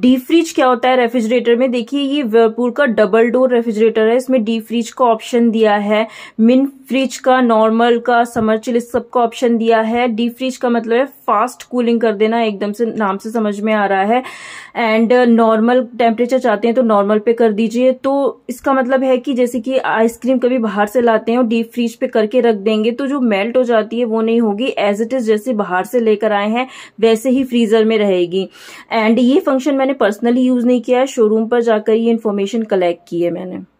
deep fridge क्या होता है रेफ्रिजरेटर में देखिए ये वर्लपूल का डबल डोर रेफ्रिजरेटर है इसमें डीप फ्रिज का ऑप्शन दिया है मिन फ्रिज का नॉर्मल का समर चिल इस सब का ऑप्शन दिया है डीप फ्रिज का मतलब है फास्ट कूलिंग कर देना एकदम से नाम से समझ में आ रहा है एंड नॉर्मल टेम्परेचर चाहते हैं तो नॉर्मल पे कर दीजिए तो इसका मतलब है कि जैसे कि आइसक्रीम कभी बाहर से लाते हैं और डीप फ्रिज पे करके रख देंगे तो जो मेल्ट हो जाती है वो नहीं होगी एज इट इज जैसे बाहर से लेकर आए हैं वैसे ही फ्रीजर में रहेगी एंड ये फंक्शन मैंने पर्सनली यूज़ नहीं किया है शोरूम पर जाकर ये इन्फॉर्मेशन कलेक्ट की है मैंने